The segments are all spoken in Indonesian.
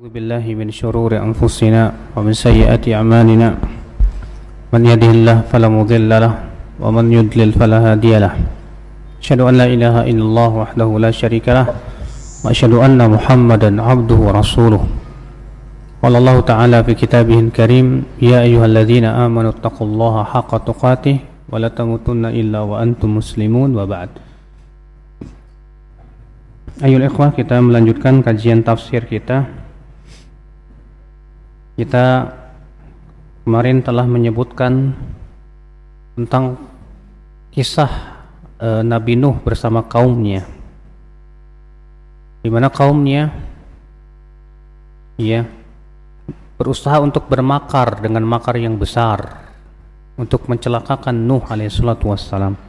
أعوذ بالله من شرور أنفسنا ومن سيئات أعمالنا من يهده الله فلا مضل له ومن يضلل فلا هادي له أشهد أن لا إله إلا الله وحده لا شريك له وأشهد أن محمدا عبده ورسوله قال الله تعالى في كتابه الكريم يا أيها الذين آمنوا اتقوا الله حق تقاته ولا تموتن إلا وأنتم مسلمون وبعد Ayo ikhwah kita melanjutkan kajian tafsir kita kita kemarin telah menyebutkan tentang kisah e, Nabi Nuh bersama kaumnya. Di mana kaumnya ya berusaha untuk bermakar dengan makar yang besar untuk mencelakakan Nuh alaihissalatu wassalam.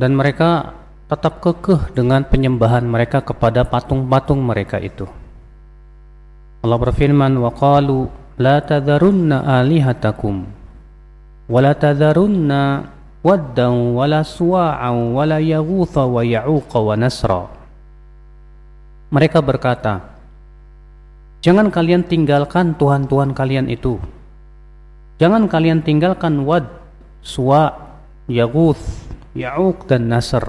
Dan mereka tetap kekeh dengan penyembahan mereka kepada patung-patung mereka itu. Allah berfirman wa qalu la tadharunna alihatakum wa la tadharunna waddan wa la suwa'an wa la yaghutha wa ya'uqa wa nasra Mereka berkata Jangan kalian tinggalkan tuhan-tuhan kalian itu Jangan kalian tinggalkan Wad, Suwa, Yaguth, Ya'uq dan Nasr.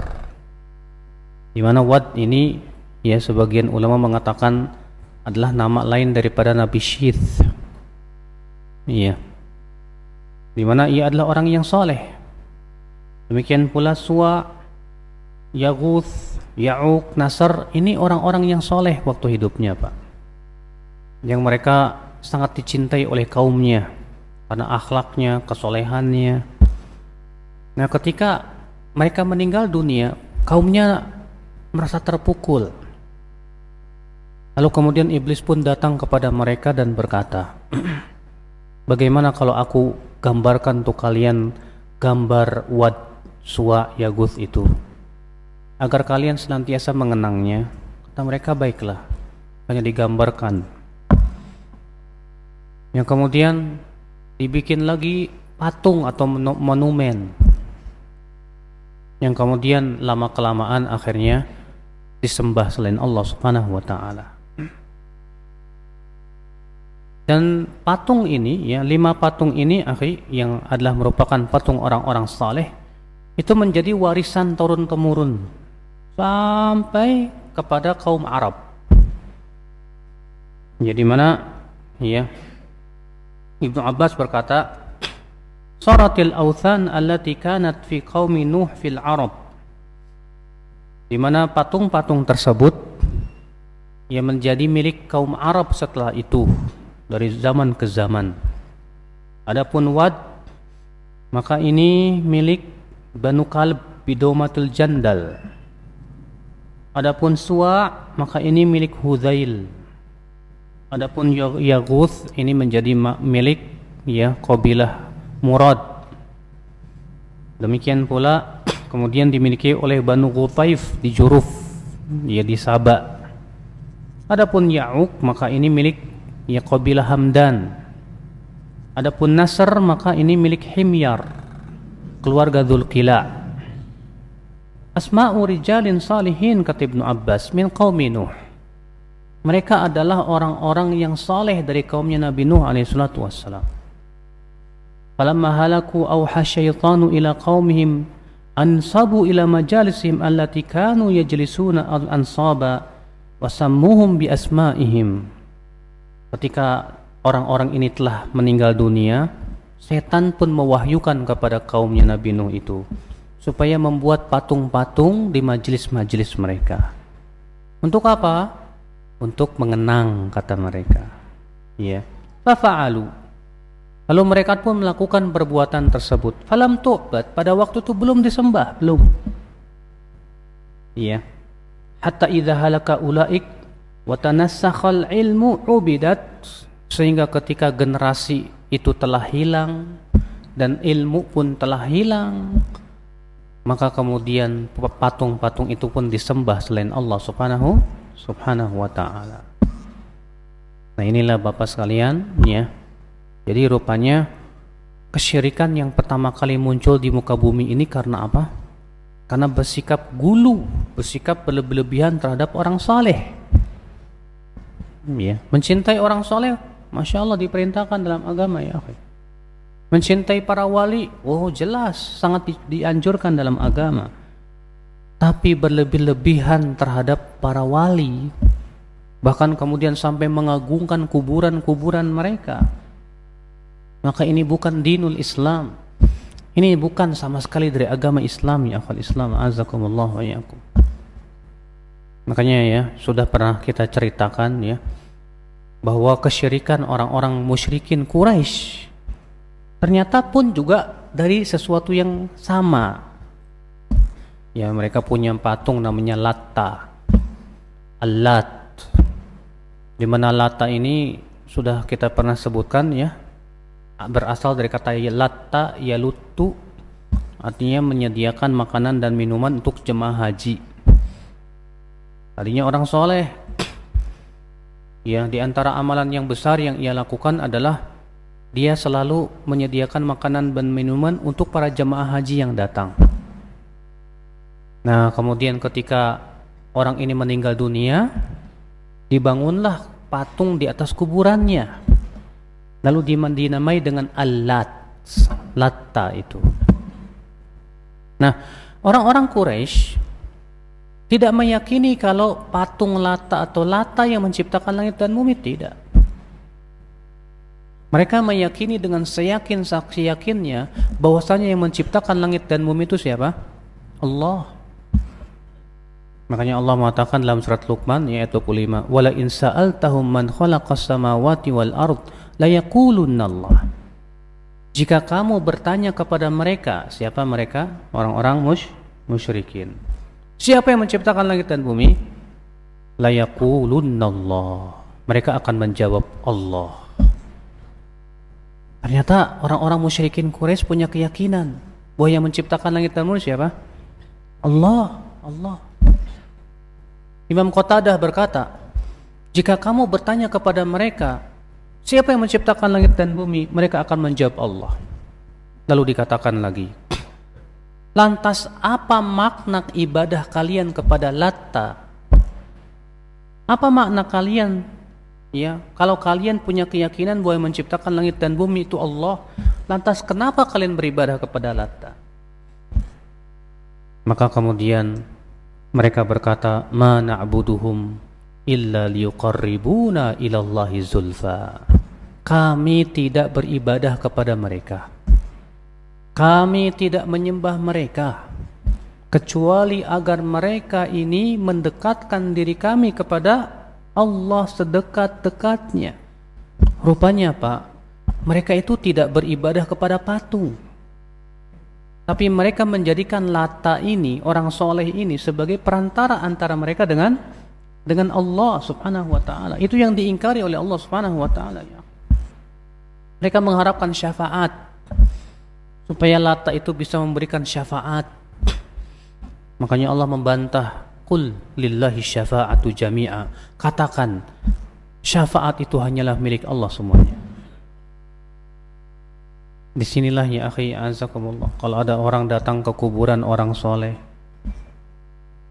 Di mana Wad ini ya sebagian ulama mengatakan adalah nama lain daripada Nabi Syith. Iya. Di ia adalah orang yang soleh. Demikian pula Suwa, Yaguth, Ya'uq, Nasr ini orang-orang yang soleh waktu hidupnya Pak. Yang mereka sangat dicintai oleh kaumnya karena akhlaknya, kesolehannya. Nah ketika mereka meninggal dunia, kaumnya merasa terpukul Lalu kemudian iblis pun datang kepada mereka dan berkata, "Bagaimana kalau aku gambarkan untuk kalian gambar Wad Suwa Yaguth itu, agar kalian senantiasa mengenangnya?" Kata mereka, "Baiklah." Hanya digambarkan. Yang kemudian dibikin lagi patung atau monumen yang kemudian lama kelamaan akhirnya disembah selain Allah Subhanahu wa taala. Dan patung ini, ya lima patung ini, akhi, yang adalah merupakan patung orang-orang saleh, itu menjadi warisan turun temurun sampai kepada kaum Arab. Jadi ya, mana, ya Ibnu Abbas berkata, "Saratil authan allati kanat fi qaumi Nuh fil Arab." Di mana patung-patung tersebut yang menjadi milik kaum Arab setelah itu dari zaman ke zaman. Adapun Wad maka ini milik Banu Kalb Bidomatul Jandal. Adapun Suwa maka ini milik Hudzail. Adapun ya- Yaguth ini menjadi milik ya kabilah Murad. Demikian pula kemudian dimiliki oleh Banu Qutaif di Juruf ya di Sabak. Adapun Ya'uk maka ini milik ya qabilah Hamdan adapun Nasr maka ini milik Himyar keluarga Dzulqila Asma'u rijalin salihin kata Ibnu Abbas min qaumi Nuh mereka adalah orang-orang yang saleh dari kaumnya Nabi Nuh alaihi salatu wassalam falamma halaku awha syaitanu ila qaumihim ansabu ila majalisihim allati kanu yajlisuna al-ansaba wasammuhum bi asma'ihim ketika orang-orang ini telah meninggal dunia, setan pun mewahyukan kepada kaumnya Nabi Nuh itu supaya membuat patung-patung di majelis-majelis mereka. Untuk apa? Untuk mengenang kata mereka. Ya. Fafa'alu. Lalu mereka pun melakukan perbuatan tersebut. Falam tu'bat pada waktu itu belum disembah, belum. Iya. Hatta idha halaka ulaik Watanassakhal ilmu ubidat sehingga ketika generasi itu telah hilang dan ilmu pun telah hilang maka kemudian patung-patung itu pun disembah selain Allah Subhanahu Subhanahu wa taala. Nah, inilah Bapak sekalian ya. Jadi rupanya kesyirikan yang pertama kali muncul di muka bumi ini karena apa? Karena bersikap gulu, bersikap berlebihan terhadap orang saleh ya mencintai orang soleh masya Allah diperintahkan dalam agama ya akhi mencintai para wali oh jelas sangat di, dianjurkan dalam agama tapi berlebih-lebihan terhadap para wali bahkan kemudian sampai mengagungkan kuburan-kuburan mereka maka ini bukan dinul Islam ini bukan sama sekali dari agama Islam ya akhwal Islam azakumullah wa yakum Makanya ya, sudah pernah kita ceritakan ya bahwa kesyirikan orang-orang musyrikin Quraisy ternyata pun juga dari sesuatu yang sama. Ya, mereka punya patung namanya Latta. alat Di mana Latta ini sudah kita pernah sebutkan ya, berasal dari kata ya, Latta yalutu artinya menyediakan makanan dan minuman untuk jemaah haji. Tadinya orang soleh. Ya, di antara amalan yang besar yang ia lakukan adalah dia selalu menyediakan makanan dan minuman untuk para jemaah haji yang datang. Nah, kemudian ketika orang ini meninggal dunia, dibangunlah patung di atas kuburannya. Lalu dinamai dengan alat, latta itu. Nah, orang-orang Quraisy tidak meyakini kalau patung Lata atau Lata yang menciptakan langit dan bumi tidak. Mereka meyakini dengan seyakin saksi yakinnya bahwasanya yang menciptakan langit dan bumi itu siapa? Allah. Makanya Allah mengatakan dalam surat Luqman ayat 25, "Wala in sa'altahum man khalaqas samawati wal ard layaqulunna Allah." Jika kamu bertanya kepada mereka, siapa mereka? Orang-orang musyrikin. Siapa yang menciptakan langit dan bumi? Layakulunallah. Mereka akan menjawab Allah. Ternyata orang-orang musyrikin Quraisy punya keyakinan bahwa yang menciptakan langit dan bumi siapa? Allah, Allah. Imam Qatadah berkata, jika kamu bertanya kepada mereka, siapa yang menciptakan langit dan bumi? Mereka akan menjawab Allah. Lalu dikatakan lagi, Lantas apa makna ibadah kalian kepada Latta? Apa makna kalian? Ya, kalau kalian punya keyakinan bahwa yang menciptakan langit dan bumi itu Allah, lantas kenapa kalian beribadah kepada Latta? Maka kemudian mereka berkata, "Ma na'buduhum illa liqarribuna Allahi zulfa." Kami tidak beribadah kepada mereka kami tidak menyembah mereka kecuali agar mereka ini mendekatkan diri kami kepada Allah sedekat-dekatnya. Rupanya Pak, mereka itu tidak beribadah kepada patung. Tapi mereka menjadikan lata ini, orang soleh ini sebagai perantara antara mereka dengan dengan Allah subhanahu wa ta'ala. Itu yang diingkari oleh Allah subhanahu wa ta'ala. Ya. Mereka mengharapkan syafaat supaya Lata itu bisa memberikan syafaat. Makanya Allah membantah kul lillahi syafa'atu jami'a. Katakan syafaat itu hanyalah milik Allah semuanya. Disinilah ya akhi azakumullah. Kalau ada orang datang ke kuburan orang soleh,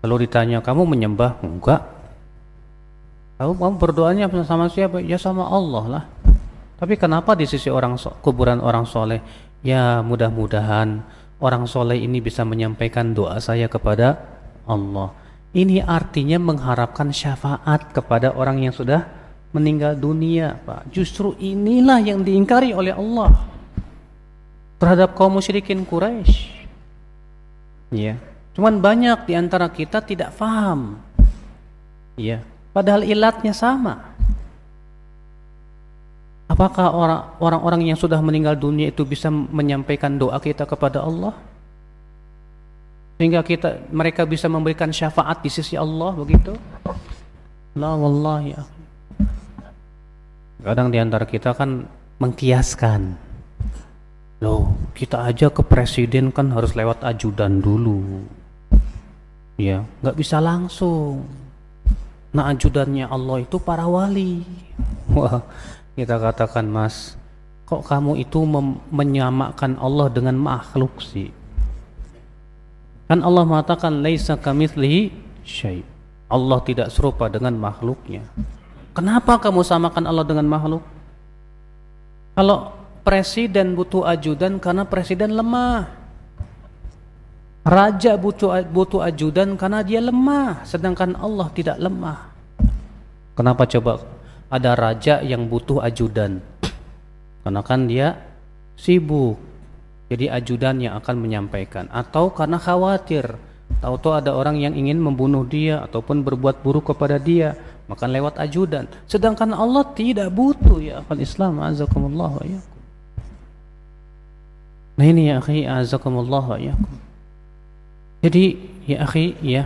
lalu ditanya kamu menyembah enggak? Kamu, kamu berdoanya sama siapa? Ya sama Allah lah. Tapi kenapa di sisi orang kuburan orang soleh Ya mudah-mudahan orang soleh ini bisa menyampaikan doa saya kepada Allah. Ini artinya mengharapkan syafaat kepada orang yang sudah meninggal dunia, Pak. Justru inilah yang diingkari oleh Allah terhadap kaum musyrikin Quraisy. Ya. Cuman banyak diantara kita tidak paham. Ya. Padahal ilatnya sama. Apakah orang-orang yang sudah meninggal dunia itu bisa menyampaikan doa kita kepada Allah? Sehingga kita mereka bisa memberikan syafaat di sisi Allah begitu? La wallahi. Ya. Kadang di antara kita kan mengkiaskan. Loh, kita aja ke presiden kan harus lewat ajudan dulu. Ya, nggak bisa langsung. Nah, ajudannya Allah itu para wali. Wah, kita katakan mas kok kamu itu menyamakan Allah dengan makhluk sih kan Allah mengatakan laisa kamitslihi syai Allah tidak serupa dengan makhluknya kenapa kamu samakan Allah dengan makhluk kalau presiden butuh ajudan karena presiden lemah raja butuh butuh ajudan karena dia lemah sedangkan Allah tidak lemah kenapa coba ada raja yang butuh ajudan karena kan dia sibuk jadi ajudan yang akan menyampaikan atau karena khawatir tahu-tahu ada orang yang ingin membunuh dia ataupun berbuat buruk kepada dia maka lewat ajudan sedangkan Allah tidak butuh ya akal Islam azakumullah wa nah ini ya akhi azakumullah wa jadi ya akhi ya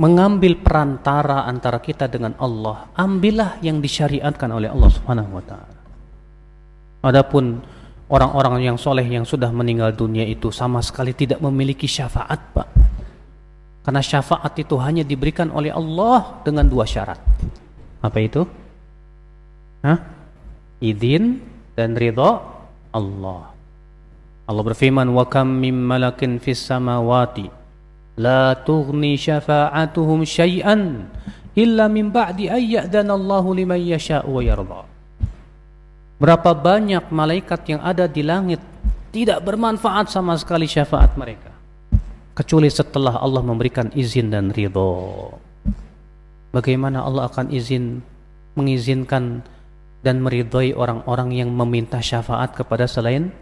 mengambil perantara antara kita dengan Allah, ambillah yang disyariatkan oleh Allah Subhanahu wa taala. Adapun orang-orang yang soleh yang sudah meninggal dunia itu sama sekali tidak memiliki syafaat, Pak. Karena syafaat itu hanya diberikan oleh Allah dengan dua syarat. Apa itu? Hah? Izin dan ridho Allah. Allah berfirman, "Wa kam min malakin fis samawati" la tughni syafa'atuhum syai'an illa min ba'di ayya'danallahu liman لمن wa yarda. Berapa banyak malaikat yang ada di langit tidak bermanfaat sama sekali syafaat mereka kecuali setelah Allah memberikan izin dan ridho. Bagaimana Allah akan izin mengizinkan dan meridhoi orang-orang yang meminta syafaat kepada selain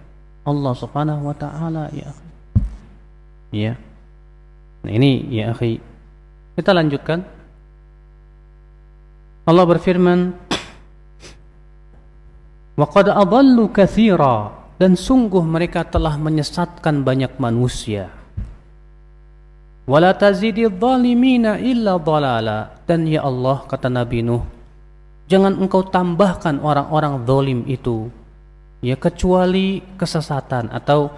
Allah Subhanahu wa taala ya. Ya. Nah, ini ya akhi. Kita lanjutkan. Allah berfirman, وَقَدْ أَضَلُّ كَثِيرًا dan sungguh mereka telah menyesatkan banyak manusia. وَلَا تَزِدِ الظَّالِمِينَ illa dhalala. Dan ya Allah kata Nabi Nuh, jangan engkau tambahkan orang-orang zalim itu ya kecuali kesesatan atau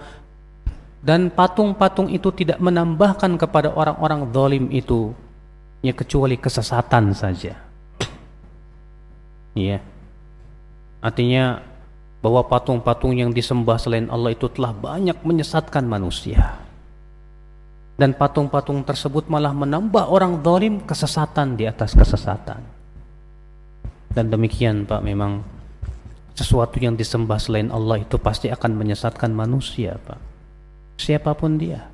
dan patung-patung itu tidak menambahkan kepada orang-orang zalim itu ya kecuali kesesatan saja. Ya. Artinya bahwa patung-patung yang disembah selain Allah itu telah banyak menyesatkan manusia. Dan patung-patung tersebut malah menambah orang zalim kesesatan di atas kesesatan. Dan demikian Pak memang sesuatu yang disembah selain Allah itu pasti akan menyesatkan manusia Pak siapapun dia.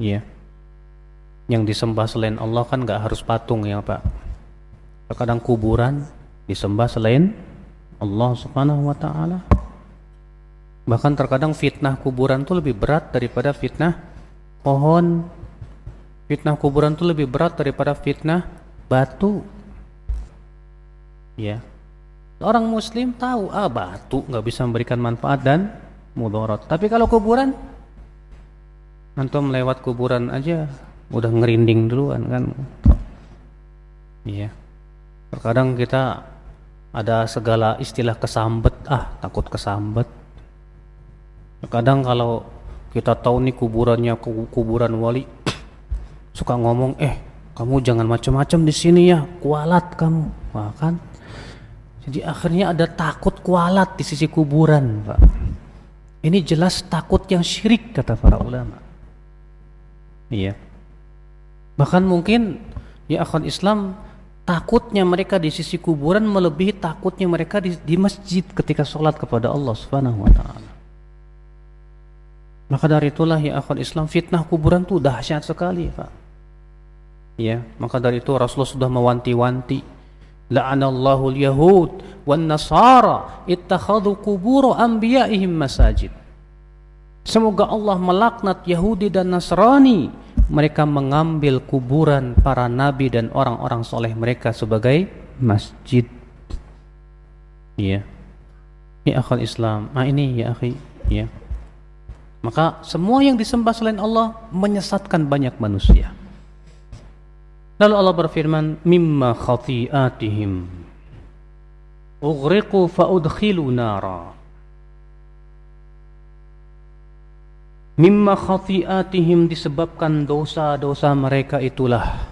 Ya. Yang disembah selain Allah kan nggak harus patung ya Pak. Terkadang kuburan disembah selain Allah Subhanahu wa taala. Bahkan terkadang fitnah kuburan tuh lebih berat daripada fitnah pohon. Fitnah kuburan tuh lebih berat daripada fitnah batu. Ya. Orang muslim tahu ah batu nggak bisa memberikan manfaat dan mudorot Tapi kalau kuburan antum lewat kuburan aja udah ngerinding duluan kan. Iya. Terkadang kita ada segala istilah kesambet, ah takut kesambet. Terkadang kalau kita tahu nih kuburannya kuburan wali suka ngomong, "Eh, kamu jangan macam-macam di sini ya, kualat kamu." bahkan Jadi akhirnya ada takut kualat di sisi kuburan, Pak. Ini jelas takut yang syirik kata para ulama. Iya. Bahkan mungkin ya akhwan Islam takutnya mereka di sisi kuburan melebihi takutnya mereka di, di masjid ketika sholat kepada Allah Subhanahu wa taala. Maka dari itulah ya akhwat Islam fitnah kuburan itu dahsyat sekali, Pak. Ya, maka dari itu Rasulullah sudah mewanti-wanti la'anallahu al-yahud wan nasara ittakhadhu qubur anbiya'ihim masajid Semoga Allah melaknat Yahudi dan Nasrani mereka mengambil kuburan para nabi dan orang-orang soleh mereka sebagai masjid. Iya. Ya akal Islam. Nah ini ya akhi. Ya. Maka semua yang disembah selain Allah menyesatkan banyak manusia. Lalu Allah berfirman, "Mimma khati'atihim ughriqu faudkhilu nara." Mimma khati'atihim disebabkan dosa-dosa mereka itulah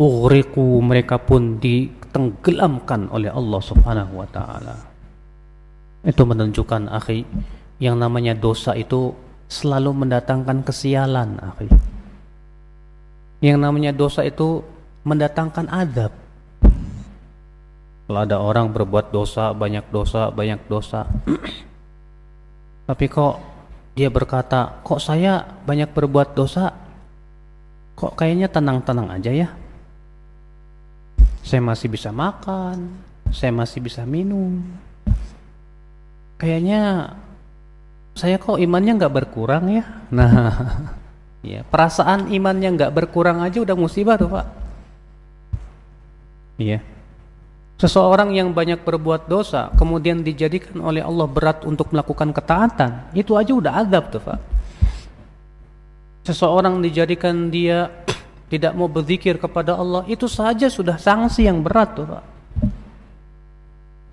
ughriqu mereka pun ditenggelamkan oleh Allah Subhanahu wa taala. Itu menunjukkan akhi yang namanya dosa itu selalu mendatangkan kesialan akhi yang namanya dosa itu mendatangkan adab. Kalau ada orang berbuat dosa, banyak dosa, banyak dosa. Tapi kok dia berkata, kok saya banyak berbuat dosa? Kok kayaknya tenang-tenang aja ya? Saya masih bisa makan, saya masih bisa minum. Kayaknya saya kok imannya nggak berkurang ya? Nah, Ya, perasaan imannya nggak berkurang aja udah musibah tuh pak. Iya. Seseorang yang banyak berbuat dosa kemudian dijadikan oleh Allah berat untuk melakukan ketaatan, itu aja udah adab tuh pak. Seseorang dijadikan dia tidak mau berzikir kepada Allah, itu saja sudah sanksi yang berat tuh pak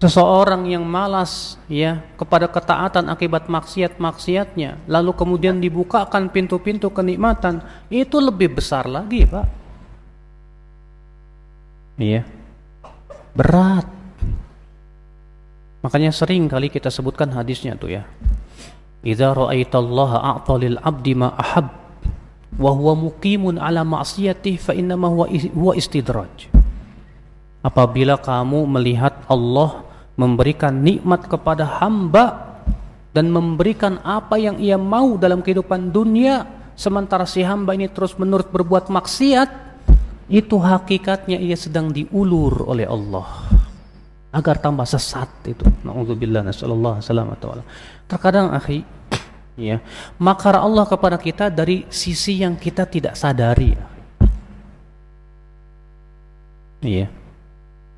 seseorang yang malas ya kepada ketaatan akibat maksiat-maksiatnya lalu kemudian dibukakan pintu-pintu kenikmatan itu lebih besar lagi Pak iya berat makanya sering kali kita sebutkan hadisnya tuh ya idza ra'aitallaha a'ta lil 'abdi ma ahab wa huwa muqimun ala ma'siyatihi fa innama huwa istidraj apabila kamu melihat Allah memberikan nikmat kepada hamba dan memberikan apa yang ia mau dalam kehidupan dunia sementara si hamba ini terus menurut berbuat maksiat itu hakikatnya ia sedang diulur oleh Allah agar tambah sesat itu naudzubillah nasallallahu alaihi terkadang akhi ya makar Allah kepada kita dari sisi yang kita tidak sadari ya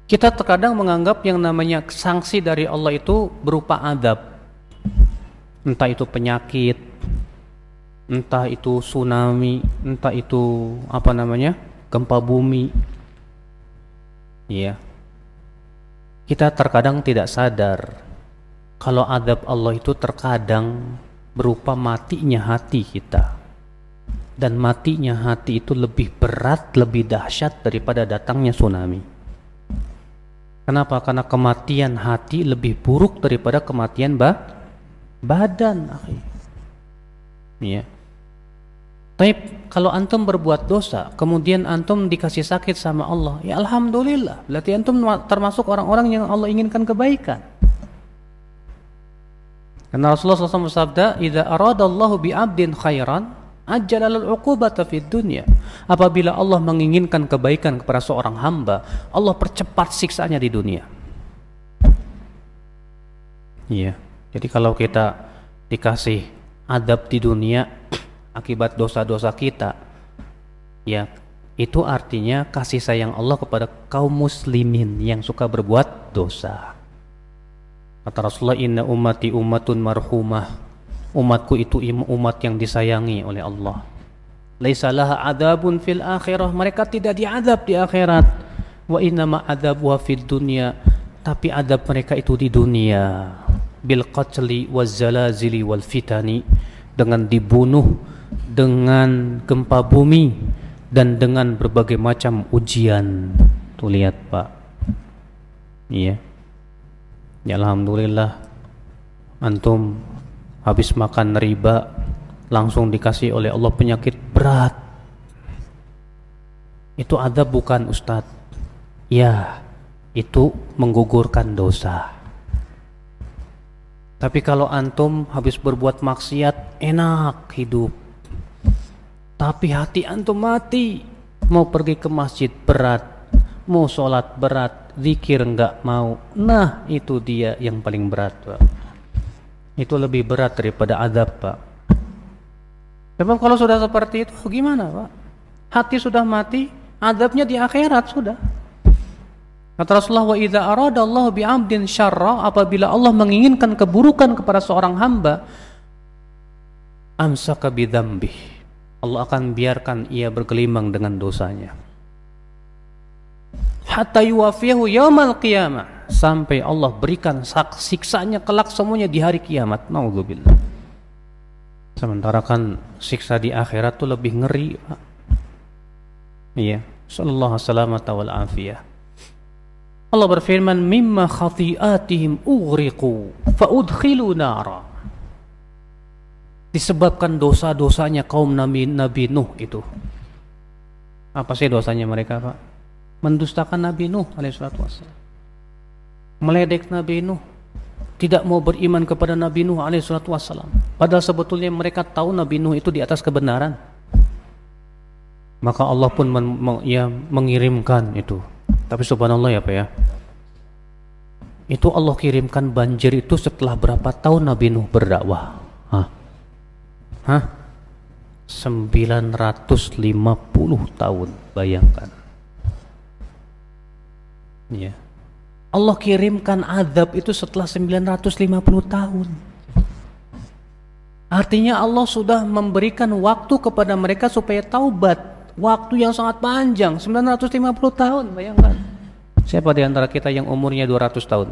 kita terkadang menganggap yang namanya sanksi dari Allah itu berupa adab. Entah itu penyakit, entah itu tsunami, entah itu apa namanya? gempa bumi. Iya. Kita terkadang tidak sadar kalau adab Allah itu terkadang berupa matinya hati kita. Dan matinya hati itu lebih berat, lebih dahsyat daripada datangnya tsunami. Kenapa? Karena kematian hati lebih buruk daripada kematian ba badan. Ya. Tapi kalau antum berbuat dosa, kemudian antum dikasih sakit sama Allah, ya alhamdulillah. Berarti antum termasuk orang-orang yang Allah inginkan kebaikan. Karena Rasulullah SAW bersabda, "Jika aradallahu bi 'abdin khairan, Ajalal uqubata fid dunya. Apabila Allah menginginkan kebaikan kepada seorang hamba, Allah percepat siksaannya di dunia. Iya. Jadi kalau kita dikasih adab di dunia akibat dosa-dosa kita, ya itu artinya kasih sayang Allah kepada kaum muslimin yang suka berbuat dosa. Kata Rasulullah, "Inna ummati ummatun marhumah." umatku itu umat yang disayangi oleh Allah laisalah adabun fil akhirah mereka tidak diadab di akhirat wa adab wa fid dunya tapi adab mereka itu di dunia bil qatli waz zalazili wal fitani dengan dibunuh dengan gempa bumi dan dengan berbagai macam ujian tuh lihat Pak iya ya alhamdulillah antum habis makan riba langsung dikasih oleh Allah penyakit berat itu ada bukan Ustadz ya itu menggugurkan dosa tapi kalau antum habis berbuat maksiat enak hidup tapi hati antum mati mau pergi ke masjid berat mau sholat berat zikir nggak mau nah itu dia yang paling berat Pak itu lebih berat daripada azab pak sebab kalau sudah seperti itu oh, gimana pak hati sudah mati azabnya di akhirat sudah kata Rasulullah wa idza arada Allah bi 'abdin syarra apabila Allah menginginkan keburukan kepada seorang hamba amsaka bidzambih Allah akan biarkan ia bergelimang dengan dosanya hatta yuwafiyahu yaumal qiyamah sampai Allah berikan siksanya kelak semuanya di hari kiamat naudzubillah sementara kan siksa di akhirat tuh lebih ngeri Pak. iya sallallahu alaihi wal afiyah Allah berfirman mimma khati'atihim ughriqu faudkhilu nara disebabkan dosa-dosanya kaum Nabi Nabi Nuh itu apa sih dosanya mereka Pak mendustakan Nabi Nuh alaihissalatu wassalam meledek Nabi Nuh tidak mau beriman kepada Nabi Nuh alaihissalatu wassalam padahal sebetulnya mereka tahu Nabi Nuh itu di atas kebenaran maka Allah pun men, men, ya, mengirimkan itu tapi subhanallah ya Pak ya itu Allah kirimkan banjir itu setelah berapa tahun Nabi Nuh berdakwah Hah? Hah? 950 tahun bayangkan Ya. Allah kirimkan azab itu setelah 950 tahun. Artinya Allah sudah memberikan waktu kepada mereka supaya taubat. Waktu yang sangat panjang, 950 tahun, bayangkan. Siapa di antara kita yang umurnya 200 tahun?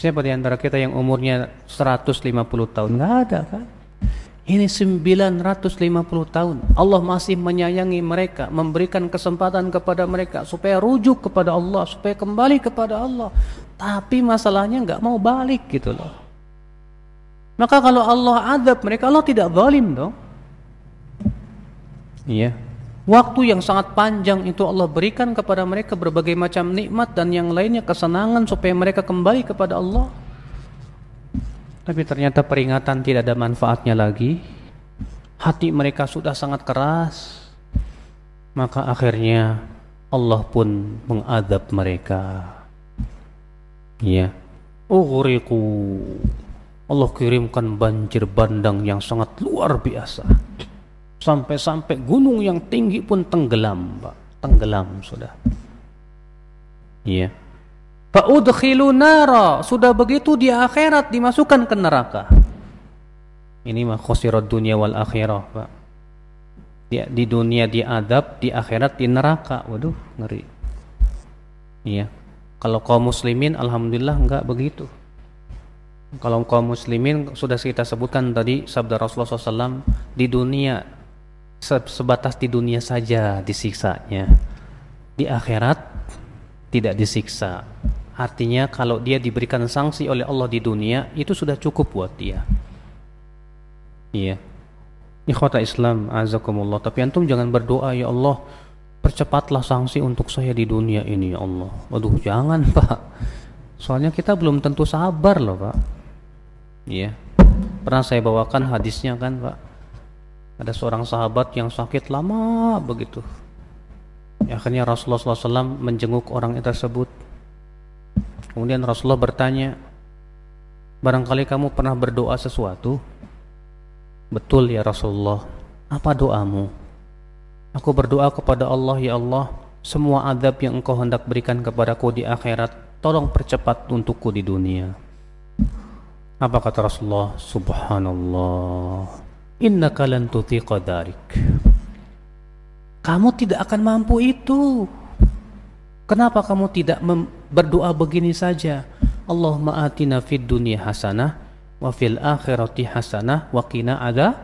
Siapa di antara kita yang umurnya 150 tahun? Nggak ada kan? Ini 950 tahun. Allah masih menyayangi mereka, memberikan kesempatan kepada mereka supaya rujuk kepada Allah, supaya kembali kepada Allah. Tapi masalahnya nggak mau balik gitu loh. Maka kalau Allah adab mereka, Allah tidak zalim dong. Iya. Waktu yang sangat panjang itu Allah berikan kepada mereka berbagai macam nikmat dan yang lainnya kesenangan supaya mereka kembali kepada Allah. Tapi ternyata peringatan tidak ada manfaatnya lagi. Hati mereka sudah sangat keras. Maka akhirnya Allah pun mengadab mereka. Ya. Ughriqu. Allah kirimkan banjir bandang yang sangat luar biasa. Sampai-sampai gunung yang tinggi pun tenggelam, Pak. Tenggelam sudah. Iya. Faudkhilu nara. Sudah begitu di akhirat dimasukkan ke neraka. Ini mah khusyirat dunia wal akhirah, Pak. Di, di dunia diadab, di akhirat di neraka. Waduh, ngeri. Iya. Kalau kaum muslimin alhamdulillah enggak begitu. Kalau kaum muslimin sudah kita sebutkan tadi sabda Rasulullah SAW di dunia se sebatas di dunia saja disiksanya. Di akhirat tidak disiksa Artinya kalau dia diberikan sanksi oleh Allah di dunia itu sudah cukup buat dia. Iya. Ikhwata Islam azakumullah. Tapi antum jangan berdoa ya Allah percepatlah sanksi untuk saya di dunia ini ya Allah. Waduh jangan Pak. Soalnya kita belum tentu sabar loh Pak. Iya. Pernah saya bawakan hadisnya kan Pak. Ada seorang sahabat yang sakit lama begitu. Akhirnya Rasulullah SAW menjenguk orang tersebut Kemudian Rasulullah bertanya, barangkali kamu pernah berdoa sesuatu? Betul ya Rasulullah, apa doamu? Aku berdoa kepada Allah ya Allah, semua adab yang engkau hendak berikan kepadaku di akhirat, tolong percepat untukku di dunia. Apa kata Rasulullah? Subhanallah. Innaka lan tutiqa Kamu tidak akan mampu itu. Kenapa kamu tidak berdoa begini saja? Allahumma atina fid dunya hasanah wa fil akhirati hasanah wa qina ada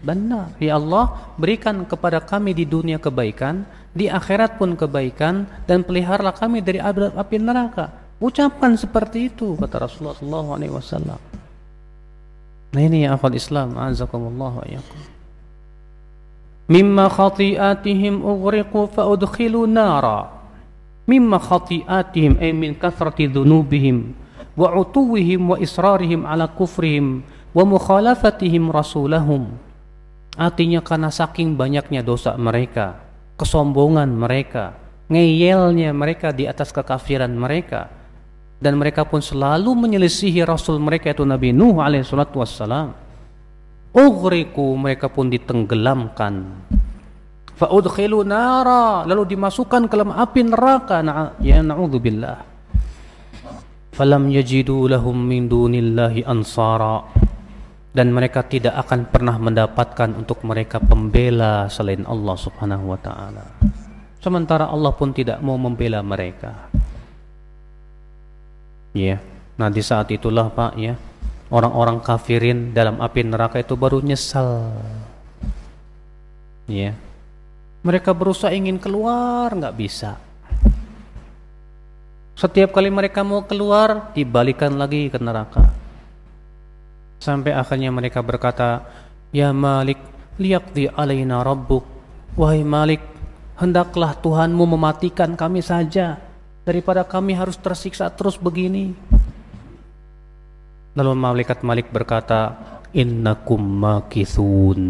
benar. Ya Allah, berikan kepada kami di dunia kebaikan, di akhirat pun kebaikan dan peliharalah kami dari api neraka. Ucapkan seperti itu kata Rasulullah sallallahu alaihi wasallam. Nah ini ya akhwat Islam, azakumullah wa iyyakum. Mimma khati'atihim ughriqu fa udkhilu nara mimma khati'atihim ay min kathrati dhunubihim wa utuwihim wa israrihim ala kufrihim wa mukhalafatihim rasulahum artinya karena saking banyaknya dosa mereka kesombongan mereka ngeyelnya mereka di atas kekafiran mereka dan mereka pun selalu menyelisihi rasul mereka itu Nabi Nuh alaihi salatu wassalam Ughriku mereka pun ditenggelamkan faudkhilu nara lalu dimasukkan ke dalam api neraka nah, ya naudzubillah falam yajidu lahum min dunillahi ansara dan mereka tidak akan pernah mendapatkan untuk mereka pembela selain Allah Subhanahu wa taala sementara Allah pun tidak mau membela mereka ya yeah. nah di saat itulah Pak ya orang-orang kafirin dalam api neraka itu baru nyesal ya yeah mereka berusaha ingin keluar, nggak bisa. Setiap kali mereka mau keluar, dibalikan lagi ke neraka. Sampai akhirnya mereka berkata, Ya Malik, liyakdi alaina rabbuk. Wahai Malik, hendaklah Tuhanmu mematikan kami saja daripada kami harus tersiksa terus begini. Lalu malaikat Malik berkata, Innakum makithun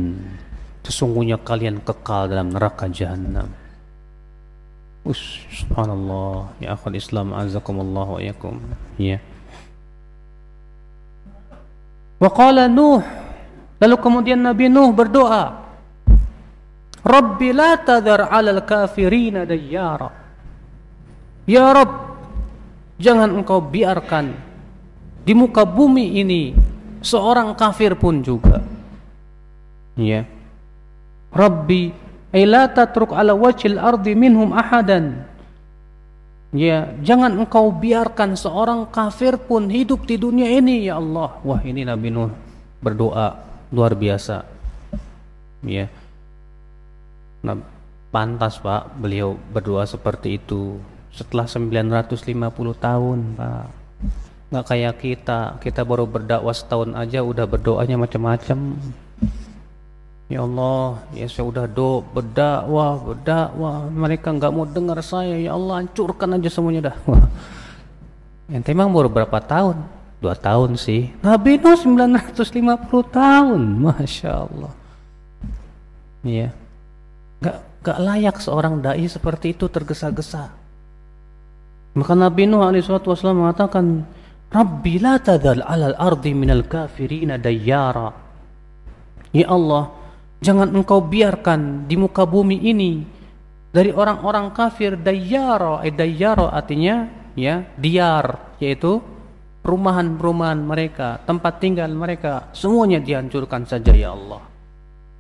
sesungguhnya kalian kekal dalam neraka jahanam. Us, subhanallah, ya akhwat Islam azakumullah wa yakum. Ya. Wa qala Nuh, lalu kemudian Nabi Nuh berdoa, Rabbi la tadhar 'alal kafirina dayyara. Ya Rabb, jangan engkau biarkan di muka bumi ini seorang kafir pun juga. Ya. Yeah. Rabbi ay la tatruk ala wajil ardi minhum ahadan Ya, jangan engkau biarkan seorang kafir pun hidup di dunia ini ya Allah. Wah, ini Nabi Nuh berdoa luar biasa. Ya. Nah, pantas Pak beliau berdoa seperti itu setelah 950 tahun, Pak. Nggak kayak kita, kita baru berdakwah setahun aja udah berdoanya macam-macam. Ya Allah, ya saya udah do berdakwah, berdakwah, mereka nggak mau dengar saya. Ya Allah, hancurkan aja semuanya dah. Yang memang baru berapa tahun? Dua tahun sih. Nabi Nuh 950 tahun, masya Allah. ya, nggak nggak layak seorang dai seperti itu tergesa-gesa. Maka Nabi Nuh alaihissalam mengatakan, Rabbi la tadal alal ardi minal kafirina dayyara. Ya Allah, Jangan engkau biarkan di muka bumi ini dari orang-orang kafir dayaro, eh dayaro artinya ya diar, yaitu perumahan-perumahan mereka, tempat tinggal mereka, semuanya dihancurkan saja ya Allah.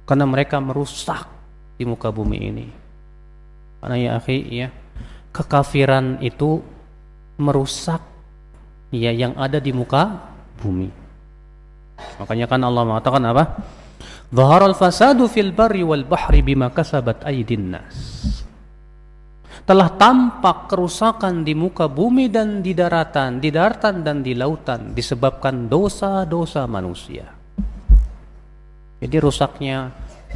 Karena mereka merusak di muka bumi ini. Karena ya akhi ya, kekafiran itu merusak ya yang ada di muka bumi. Makanya kan Allah mengatakan apa? al fasadu fil barri wal bahri bima kasabat aydin nas. Telah tampak kerusakan di muka bumi dan di daratan, di daratan dan di lautan disebabkan dosa-dosa manusia. Jadi rusaknya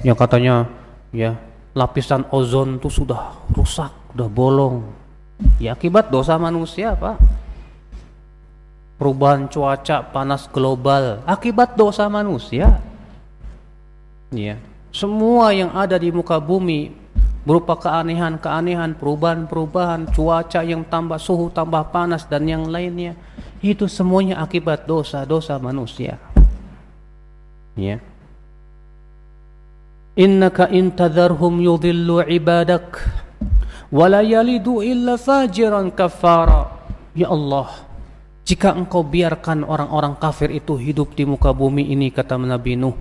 yang katanya ya lapisan ozon itu sudah rusak, sudah bolong. Ya akibat dosa manusia, Pak. Perubahan cuaca, panas global akibat dosa manusia ya semua yang ada di muka bumi berupa keanehan-keanehan, perubahan-perubahan, cuaca yang tambah suhu, tambah panas dan yang lainnya itu semuanya akibat dosa-dosa manusia. Ya. Innaka intadharhum yudhillu ibadak wa la yalidu illa fajiran kafara. Ya Allah, jika engkau biarkan orang-orang kafir itu hidup di muka bumi ini kata Nabi Nuh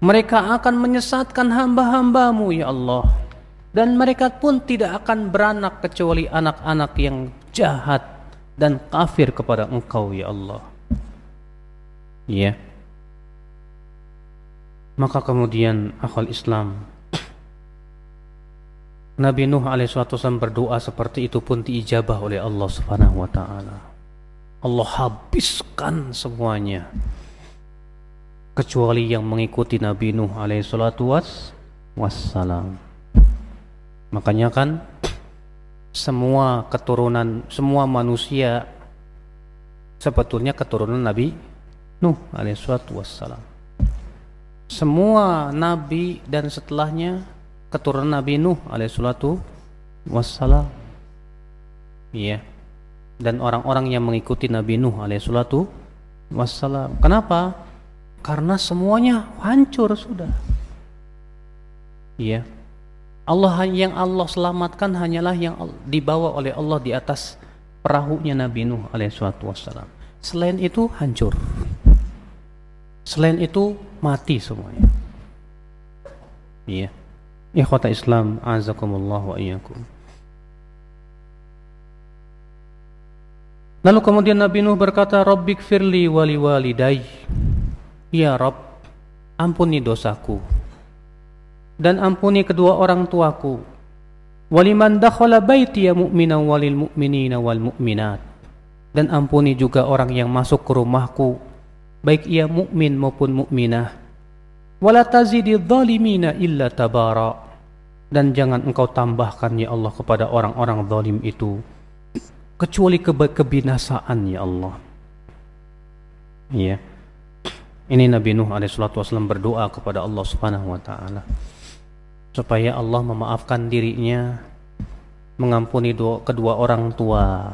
mereka akan menyesatkan hamba-hambamu ya Allah. Dan mereka pun tidak akan beranak kecuali anak-anak yang jahat dan kafir kepada engkau ya Allah. Ya. Maka kemudian akal Islam Nabi Nuh alaihissalam berdoa seperti itu pun diijabah oleh Allah subhanahu wa ta'ala. Allah habiskan semuanya kecuali yang mengikuti Nabi Nuh alaihi salatu was wassalam. Makanya kan semua keturunan semua manusia sebetulnya keturunan Nabi Nuh alaihi salatu wassalam. Semua nabi dan setelahnya keturunan Nabi Nuh alaihi salatu wassalam. Iya. Yeah. Dan orang-orang yang mengikuti Nabi Nuh alaihi salatu wassalam. Kenapa? Karena semuanya hancur sudah. Iya. Allah yang Allah selamatkan hanyalah yang dibawa oleh Allah di atas perahunya Nabi Nuh alaihissalatu wassalam. Selain itu hancur. Selain itu mati semuanya. Iya. Ikhwata Islam azakumullah wa iyyakum. Lalu kemudian Nabi Nuh berkata, "Rabbik firli wali walidayya." Ya Rob, ampuni dosaku dan ampuni kedua orang tuaku. Waliman dakhala baitiya mu'minan walil mu'minina wal mu'minat. Dan ampuni juga orang yang masuk ke rumahku, baik ia mukmin maupun mukminah. Wala zalimina illa tabara. Dan jangan engkau tambahkan ya Allah kepada orang-orang zalim itu kecuali ke kebinasaan ya Allah. Ya. Yeah. Ini Nabi Nuh alaihissalatu wassalam berdoa kepada Allah subhanahu wa ta'ala supaya Allah memaafkan dirinya mengampuni dua, kedua orang tua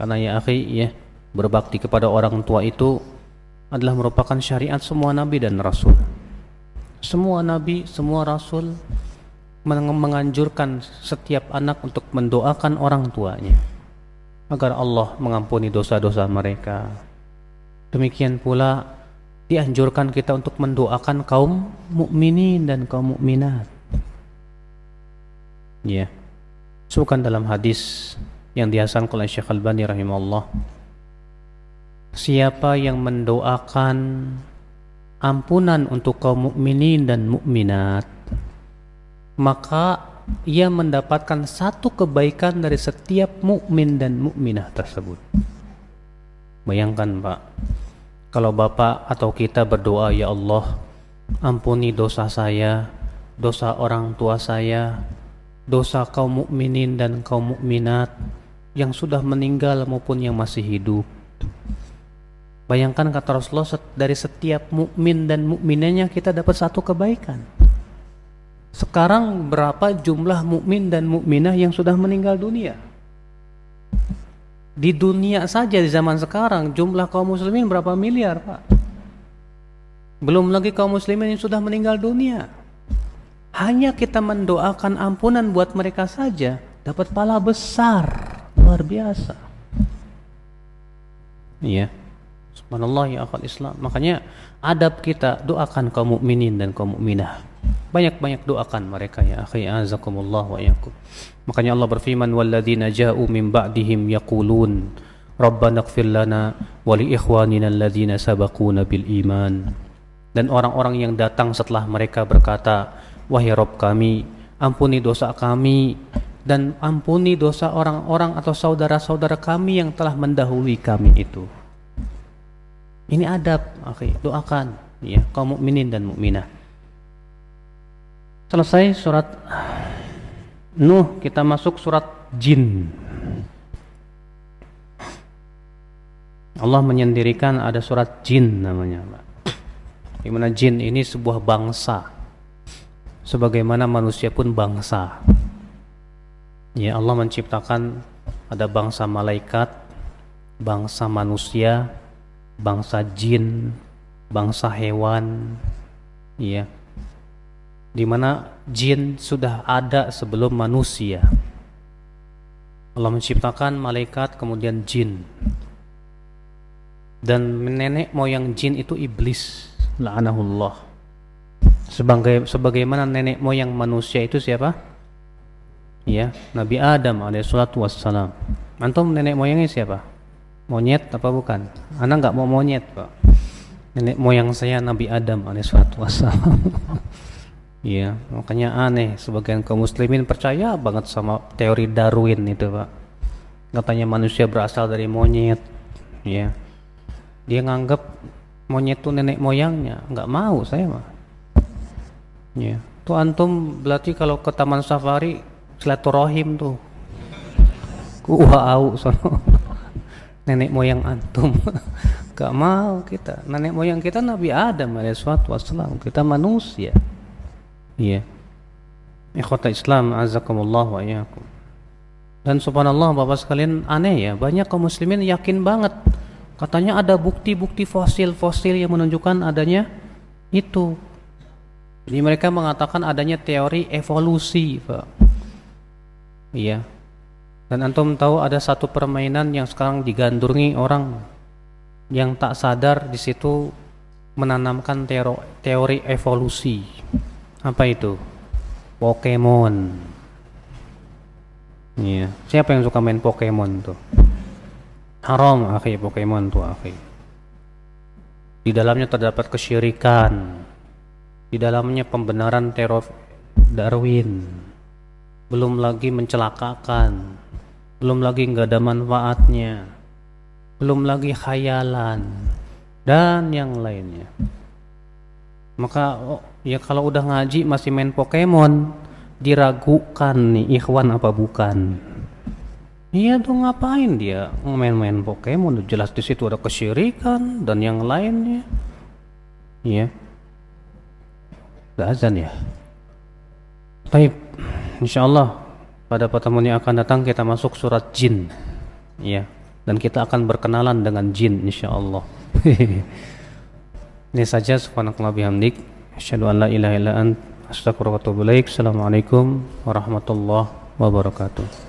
karena ya akhi ya berbakti kepada orang tua itu adalah merupakan syariat semua nabi dan rasul semua nabi semua rasul menganjurkan setiap anak untuk mendoakan orang tuanya agar Allah mengampuni dosa-dosa mereka demikian pula dianjurkan kita untuk mendoakan kaum mukminin dan kaum mukminat. Ya. Yeah. Bukan dalam hadis yang dihasan oleh Syekh Al-Bani rahimahullah. Siapa yang mendoakan ampunan untuk kaum mukminin dan mukminat, maka ia mendapatkan satu kebaikan dari setiap mukmin dan mukminah tersebut. Bayangkan, Pak kalau Bapak atau kita berdoa, "Ya Allah, ampuni dosa saya, dosa orang tua saya, dosa kaum mukminin dan kaum mukminat yang sudah meninggal maupun yang masih hidup." Bayangkan kata Rasulullah dari setiap mukmin dan mukminnya kita dapat satu kebaikan. Sekarang berapa jumlah mukmin dan mukminah yang sudah meninggal dunia? Di dunia saja di zaman sekarang jumlah kaum muslimin berapa miliar, Pak? Belum lagi kaum muslimin yang sudah meninggal dunia. Hanya kita mendoakan ampunan buat mereka saja dapat pahala besar, luar biasa. Iya. Yeah. Subhanallah ya akal Islam. Makanya adab kita doakan kaum mukminin dan kaum mukminah. Banyak-banyak doakan mereka ya akhi azakumullah wa iyakum. Makanya Allah berfirman walladzina ja'u min ba'dihim yaqulun Rabbana ighfir lana wa li ikhwanina alladzina sabaquna bil iman. Dan orang-orang yang datang setelah mereka berkata, wahai Rob kami, ampuni dosa kami dan ampuni dosa orang-orang atau saudara-saudara kami yang telah mendahului kami itu. Ini adab, okay. Doakan ya kaum mukminin dan mukminah. Selesai surat Nuh, kita masuk surat jin. Allah menyendirikan ada surat jin namanya, Pak. Di mana jin ini sebuah bangsa. Sebagaimana manusia pun bangsa. Ya, Allah menciptakan ada bangsa malaikat, bangsa manusia, bangsa jin, bangsa hewan, ya, dimana jin sudah ada sebelum manusia. Allah menciptakan malaikat kemudian jin dan nenek moyang jin itu iblis la'anahullah sebagai sebagaimana nenek moyang manusia itu siapa ya Nabi Adam salatu wassalam antum nenek moyangnya siapa monyet apa bukan? Anak nggak mau monyet pak. Nenek moyang saya Nabi Adam alaihissalatu wassalam. Iya, makanya aneh sebagian kaum muslimin percaya banget sama teori Darwin itu pak. Katanya manusia berasal dari monyet. Iya. Dia nganggap monyet itu nenek moyangnya. Nggak mau saya mah. Iya. Tuh antum berarti kalau ke taman safari silaturahim tuh. Ku au sono nenek moyang antum gak mau kita nenek moyang kita Nabi Adam wassalam kita manusia iya ikhwata Islam azakumullah wa iyakum dan subhanallah bapak sekalian aneh ya banyak kaum muslimin yakin banget katanya ada bukti-bukti fosil-fosil yang menunjukkan adanya itu jadi mereka mengatakan adanya teori evolusi pak iya dan antum tahu ada satu permainan yang sekarang digandrungi orang yang tak sadar di situ menanamkan teori, teori evolusi. Apa itu? Pokemon. Iya, siapa yang suka main Pokemon tuh? Haram akhi Pokemon tuh akhi. Di dalamnya terdapat kesyirikan. Di dalamnya pembenaran teror Darwin. Belum lagi mencelakakan belum lagi nggak ada manfaatnya, belum lagi khayalan dan yang lainnya. Maka oh, ya kalau udah ngaji masih main Pokemon diragukan nih ikhwan apa bukan. Iya tuh ngapain dia main-main Pokemon? Jelas di situ ada kesyirikan dan yang lainnya. Iya. Udah azan ya. Insya Allah pada pertemuan yang akan datang kita masuk surat jin ya dan kita akan berkenalan dengan jin insyaallah ini saja subhanakallah bihamdik asyhadu an la ilaha illa ant astagfirullahaladzim assalamualaikum warahmatullahi wabarakatuh